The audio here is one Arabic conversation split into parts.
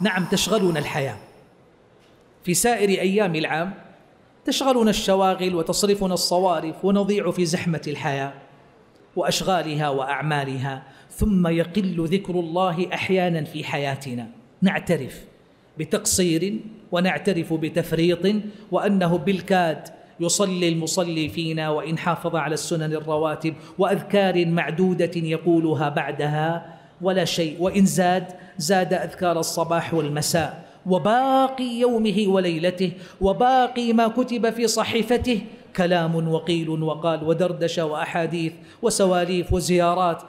نعم تشغلنا الحياة في سائر أيام العام تشغلنا الشواغل وتصرفنا الصوارف ونضيع في زحمة الحياة وأشغالها وأعمالها ثم يقل ذكر الله أحيانا في حياتنا نعترف بتقصير ونعترف بتفريط وأنه بالكاد يصلي المصلي فينا وإن حافظ على السنن الرواتب وأذكار معدودة يقولها بعدها ولا شيء وإن زاد زاد أذكار الصباح والمساء وباقي يومه وليلته وباقي ما كتب في صحيفته كلام وقيل وقال ودردشة وأحاديث وسواليف وزيارات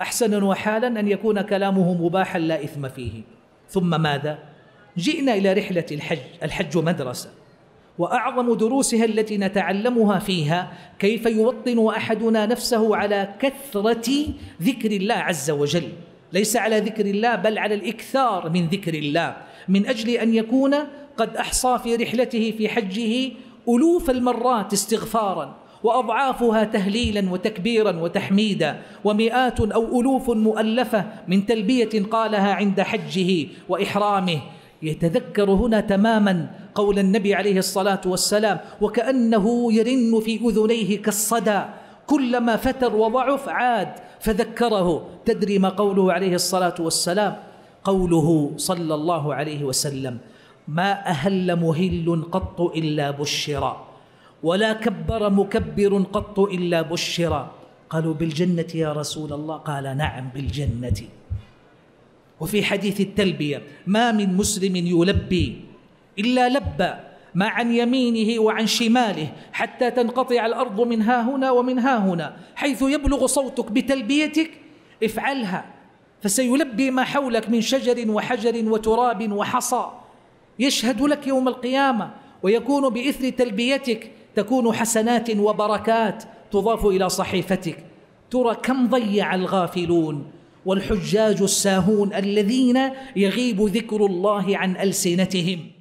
أحسنا وحالا أن يكون كلامه مباحا لا إثم فيه ثم ماذا؟ جئنا إلى رحلة الحج الحج مدرسة واعظم دروسها التي نتعلمها فيها كيف يوطن احدنا نفسه على كثره ذكر الله عز وجل ليس على ذكر الله بل على الاكثار من ذكر الله من اجل ان يكون قد احصى في رحلته في حجه الوف المرات استغفارا واضعافها تهليلا وتكبيرا وتحميدا ومئات او الوف مؤلفه من تلبيه قالها عند حجه واحرامه يتذكر هنا تماما قول النبي عليه الصلاة والسلام وكأنه يرن في أذنيه كالصدى كلما فتر وضعف عاد فذكره تدري ما قوله عليه الصلاة والسلام قوله صلى الله عليه وسلم ما أهل مهل قط إلا بشرا ولا كبر مكبر قط إلا بشرا قالوا بالجنة يا رسول الله قال نعم بالجنة وفي حديث التلبية ما من مسلم يلبي إلا لبى ما عن يمينه وعن شماله حتى تنقطع الأرض من ها هنا ومن ها هنا حيث يبلغ صوتك بتلبيتك افعلها فسيلبي ما حولك من شجر وحجر وتراب وحصى يشهد لك يوم القيامة ويكون بإثر تلبيتك تكون حسنات وبركات تضاف إلى صحيفتك ترى كم ضيع الغافلون والحجاج الساهون الذين يغيب ذكر الله عن ألسنتهم